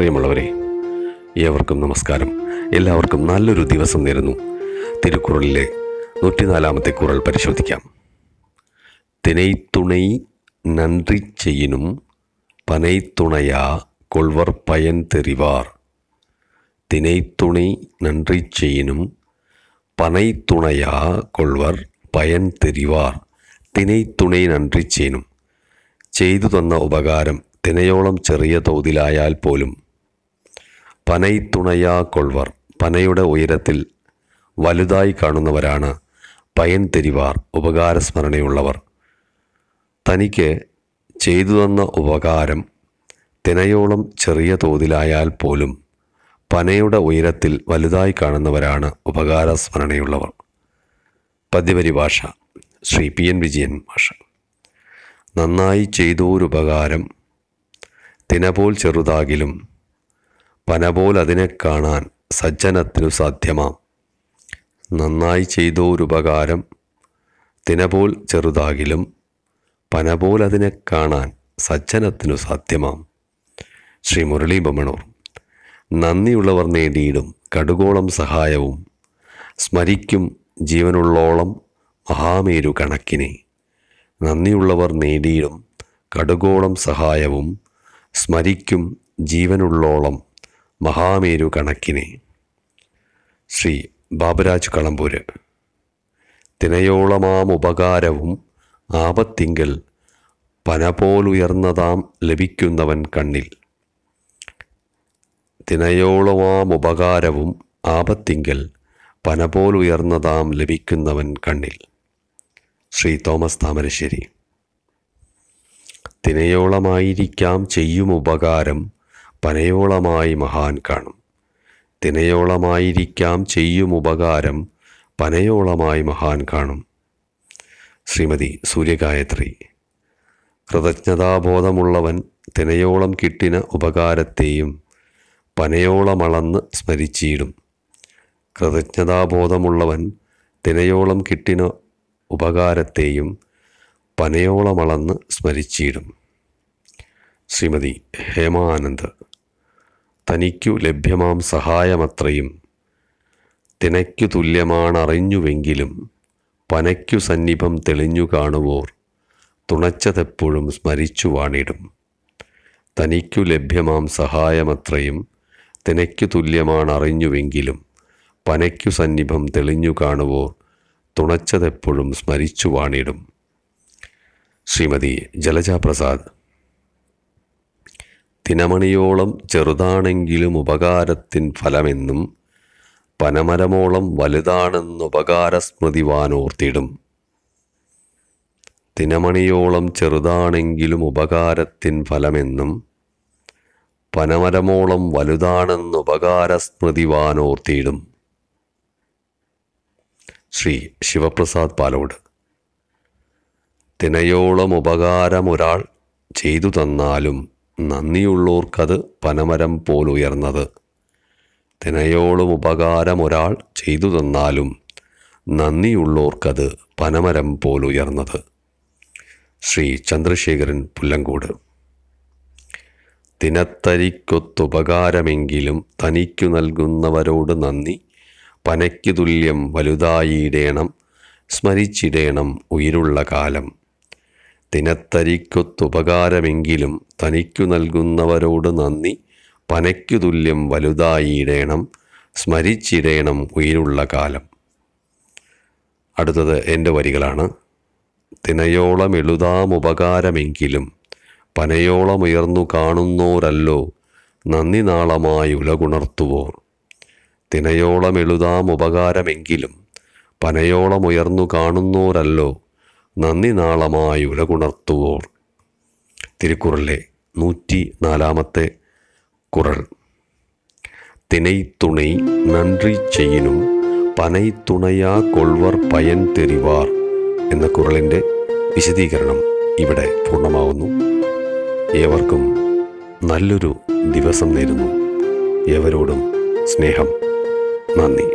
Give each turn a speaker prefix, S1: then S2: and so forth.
S1: പ്രിയമുള്ളവരെ ഏവർക്കും നമസ്കാരം എല്ലാവർക്കും നല്ലൊരു ദിവസം നേരുന്നു തിരുക്കുറളിലെ നൂറ്റിനാലാമത്തെ കുറൽ പരിശോധിക്കാം തിനൈത്തുണൈ നന്ദി ചെയ്യനും പനൈത്തുണയാ കൊൾവർ പയൻ തെറിവാർ തിനൈത്തുണി നന്ദി ചെയ്യനും പനൈത്തുണയാ കൊൾവർ പയൻ തെറിവാർ തിനൈത്തുണി നന്ദി ചെയ്യനും ചെയ്തു തന്ന ഉപകാരം തിനയോളം ചെറിയ തോതിലായാൽ പോലും പനൈത്തുണയാ കൊൾവർ പനയുടെ ഉയരത്തിൽ വലുതായി കാണുന്നവരാണ് പയൻ തെരിവാർ ഉപകാരസ്മരണയുള്ളവർ തനിക്ക് ചെയ്തു തന്ന ഉപകാരം തിനയോളം ചെറിയ തോതിലായാൽ പോലും പനയുടെ ഉയരത്തിൽ വലുതായി കാണുന്നവരാണ് ഉപകാരസ്മരണയുള്ളവർ പദ്യപരിഭാഷ ശ്രീ പി എൻ വിജയൻ ഭാഷ നന്നായി ചെയ്തോരുപകാരം തിനപോൽ ചെറുതാകിലും പനപോലതിനെ കാണാൻ സജ്ജനത്തിനു സാധ്യമാം നന്നായി ചെയ്തോ ചെയ്തോരുപകാരം തിനപോൽ ചെറുതാകിലും പനപോലതിനെ കാണാൻ സജ്ജനത്തിനു സാധ്യമാം ശ്രീ മുരളി ബമണൂർ നന്ദിയുള്ളവർ നേടിയിടും കടുകോളം സഹായവും സ്മരിക്കും ജീവനുള്ളോളം മഹാമേരു കണക്കിനെ നന്ദിയുള്ളവർ നേടിയിടും കടുകോളം സഹായവും സ്മരിക്കും ജീവനുള്ളോളം മഹാമേരു കണക്കിന് ശ്രീ ബാബുരാജ് കളമ്പൂര് തിനയോളമാം ഉപകാരവും ആപത്തിങ്കൽ പന പോലുയർന്നതാം ലഭിക്കുന്നവൻ കണ്ണിൽ തിനയോളമാം ഉപകാരവും ആപത്തിങ്കൽ പന പോലുയർന്നതാം ലഭിക്കുന്നവൻ കണ്ണിൽ ശ്രീ തോമസ് താമരശ്ശേരി തിനയോളമായിരിക്കാം ചെയ്യും ഉപകാരം പനയോളമായി മഹാൻ കാണും തിനയോളമായിരിക്കാം ഉപകാരം പനയോളമായി മഹാൻ കാണും ശ്രീമതി സൂര്യഗായത്രി കൃതജ്ഞതാബോധമുള്ളവൻ തിനയോളം കിട്ടിന ഉപകാരത്തെയും പനയോളമളന്ന് സ്മരിച്ചിടും കൃതജ്ഞതാബോധമുള്ളവൻ തിനയോളം കിട്ടിന ഉപകാരത്തെയും പനയോളമളന്ന് സ്മരിച്ചിടും ശ്രീമതി ഹേമാനന്ദ് തനിക്കു ലഭ്യമാം സഹായമത്രയും തിനയ്ക്കു തുല്യമാണറിഞ്ഞുവെങ്കിലും പനയ്ക്കു സന്നിഭം തെളിഞ്ഞു കാണുവോർ തുണച്ചതെപ്പോഴും സ്മരിച്ചു വാണിടും തനിക്കു ലഭ്യമാം സഹായമത്രയും തിനയ്ക്കു തുല്യമാണറിഞ്ഞുവെങ്കിലും പനയ്ക്കു സന്നിഭം തെളിഞ്ഞു കാണുവോർ തുണച്ചതെപ്പോഴും സ്മരിച്ചു വാണിടും ശ്രീമതി ജലജാപ്രസാദ് തിനമണിയോളം ചെറുതാണെങ്കിലും ഉപകാരത്തിൻ ഫലമെന്നും പനമരമോളം വലുതാണെന്നുപകാരസ്മൃതിവാനോർത്തിടും തിനമണിയോളം ചെറുതാണെങ്കിലും ഉപകാരത്തിൻ ഫലമെന്നും പനമരമോളം വലുതാണെന്നുപകാരസ്മൃതിവാനോർത്തിയിടും ശ്രീ ശിവപ്രസാദ് പാലോട് തിനയോളം ഉപകാരമൊരാൾ ചെയ്തു തന്നാലും നന്ദിയുള്ളവർക്കത് പനമരം പോലുയർന്നത് ഉപകാരം ഒരാൾ ചെയ്തു തന്നാലും നന്ദിയുള്ളവർക്കത് പനമരം പോലുയർന്നത് ശ്രീ ചന്ദ്രശേഖരൻ പുല്ലങ്കോട് ദിനത്തരിക്കൊത്തുപകാരമെങ്കിലും തനിക്കു നൽകുന്നവരോട് നന്ദി പനയ്ക്കു തുല്യം വലുതായിടേണം സ്മരിച്ചിടേണം ഉയരുള്ള കാലം ദിനത്തരിക്കൊത്തുപകാരമെങ്കിലും തനിക്കു നൽകുന്നവരോട് നന്ദി പനയ്ക്കു തുല്യം വലുതായിടേണം സ്മരിച്ചിടേണം ഉயிருള്ള കാലം അടുത്തത് എൻ്റെ വരികളാണ് തിനയോളം എഴുതാമുപകാരമെങ്കിലും പനയോളം ഉയർന്നു കാണുന്നോരല്ലോ നന്ദി നാളമായി ഉലകുണർത്തുവോർ തിനയോളം എഴുതാമുപകാരമെങ്കിലും പനയോളം ഉയർന്നു കാണുന്നോരല്ലോ നന്ദി നാളമായി ഉലകുണർത്തുവോർ തിരുക്കുറളിലെ നൂറ്റി നാലാമത്തെ കുറൾ தினை துணை നന്ദി செய்யினும் പനൈ തുണയാ കൊൾവർ പയൻ തെരിവാർ എന്ന കുറളിൻ്റെ വിശദീകരണം ഇവിടെ പൂർണ്ണമാവുന്നു ഏവർക്കും നല്ലൊരു ദിവസം നേരുന്നു ഏവരോടും സ്നേഹം നന്ദി